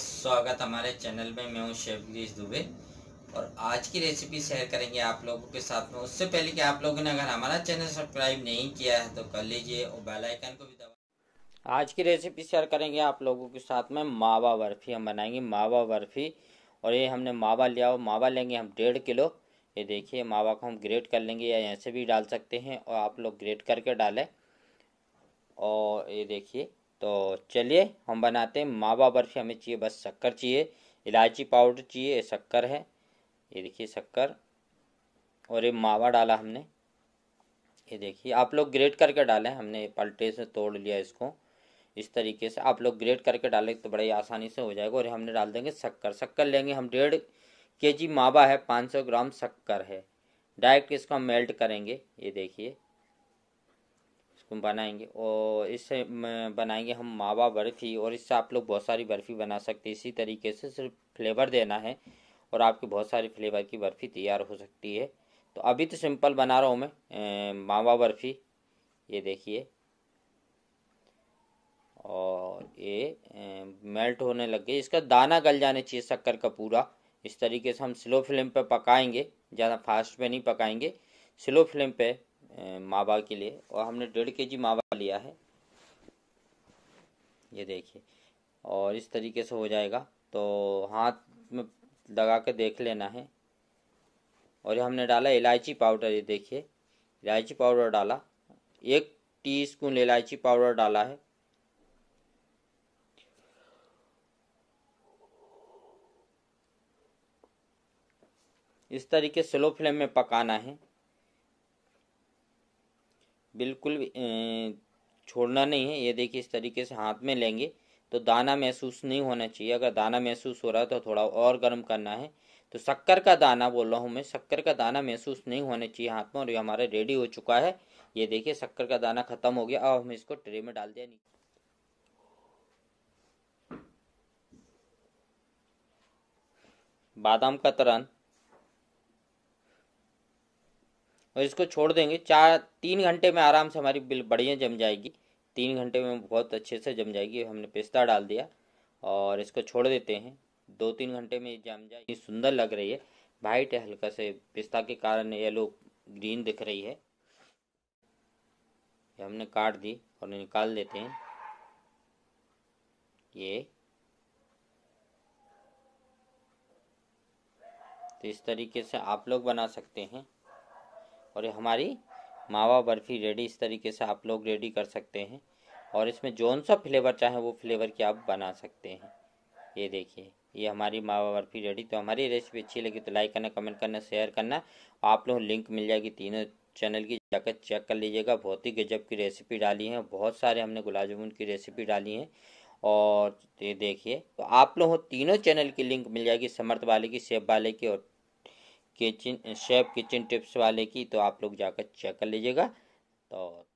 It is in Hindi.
स्वागत हमारे चैनल में मैं हूँ शेफ गिरीश दुबे और आज की रेसिपी शेयर करेंगे आप लोगों के साथ में उससे पहले कि आप लोगों ने अगर हमारा चैनल सब्सक्राइब नहीं किया है तो कर लीजिए और बेल आइकन को भी दबा आज की रेसिपी शेयर करेंगे आप लोगों के साथ में मावा बर्फ़ी हम बनाएंगे मावा बर्फ़ी और ये हमने मावा लिया और मावा लेंगे हम डेढ़ किलो ये देखिए मावा को हम ग्रेट कर लेंगे या ऐसे भी डाल सकते हैं और आप लोग ग्रेट करके डालें और ये देखिए तो चलिए हम बनाते हैं मावा बर्फ़ी हमें चाहिए बस शक्कर चाहिए इलायची पाउडर चाहिए शक्कर है ये देखिए शक्कर और ये मावा डाला हमने ये देखिए आप लोग ग्रेट करके डालें हमने पलटे से तोड़ लिया इसको इस तरीके से आप लोग ग्रेट करके डालें तो बड़ी आसानी से हो जाएगा और हमने डाल देंगे शक्कर शक्कर लेंगे हम डेढ़ के जी मावा है पाँच सौ ग्राम शक्कर है डायरेक्ट इसको हम मेल्ट करेंगे ये देखिए बनाएंगे और इससे बनाएंगे हम मावा बर्फ़ी और इससे आप लोग बहुत सारी बर्फ़ी बना सकते हैं इसी तरीके से सिर्फ फ्लेवर देना है और आपकी बहुत सारी फ्लेवर की बर्फ़ी तैयार हो सकती है तो अभी तो सिंपल बना रहा हूँ मैं मावा बर्फ़ी ये देखिए और ये मेल्ट होने लग गई इसका दाना गल जाने चाहिए शक्कर का पूरा इस तरीके से हम स्लो फ्लेम पे पकाएंगे ज़्यादा फास्ट पे नहीं पकाएंगे स्लो फ्लेम पे मावा के लिए और हमने डेढ़ के जी मावा लिया है ये देखिए और इस तरीके से हो जाएगा तो हाथ में लगा के देख लेना है और ये हमने डाला इलायची पाउडर ये देखिए इलायची पाउडर डाला एक टीस्पून इलायची पाउडर डाला है इस तरीके स्लो फ्लेम में पकाना है बिल्कुल छोड़ना नहीं है ये देखिए इस तरीके से हाथ में लेंगे तो दाना महसूस नहीं होना चाहिए अगर दाना महसूस हो रहा है तो थोड़ा और गर्म करना है तो शक्कर का दाना बोल रहा हूँ मैं शक्कर का दाना महसूस नहीं होना चाहिए हाथ में और ये हमारा रेडी हो चुका है ये देखिए शक्कर का दाना ख़त्म हो गया अब हम इसको ट्रे में डाल दिया बादाम का तरन और इसको छोड़ देंगे चार तीन घंटे में आराम से हमारी बिल बढ़िया जम जाएगी तीन घंटे में बहुत अच्छे से जम जाएगी हमने पिस्ता डाल दिया और इसको छोड़ देते हैं दो तीन घंटे में जम जाएगी सुंदर लग रही है वाइट है हल्का से पिस्ता के कारण येलो ग्रीन दिख रही है ये हमने काट दी और निकाल देते हैं ये तो इस तरीके से आप लोग बना सकते हैं और ये हमारी मावा बर्फ़ी रेडी इस तरीके से आप लोग रेडी कर सकते हैं और इसमें जौन सा फ्लेवर चाहे वो फ्लेवर की आप बना सकते हैं ये देखिए ये हमारी मावा बर्फ़ी रेडी तो हमारी रेसिपी अच्छी लगी तो लाइक करना कमेंट करना शेयर करना आप लोग लिंक मिल जाएगी तीनों चैनल की जाकर चेक कर लीजिएगा बहुत ही गजब की रेसिपी डाली है बहुत सारे हमने गुलाब जामुन की रेसिपी डाली है और ये देखिए तो आप लोगों तीनों चैनल की लिंक मिल जाएगी समर्थ वाले की सेब वाले की और किचन शेफ किचन टिप्स वाले की तो आप लोग जाकर चेक कर लीजिएगा तो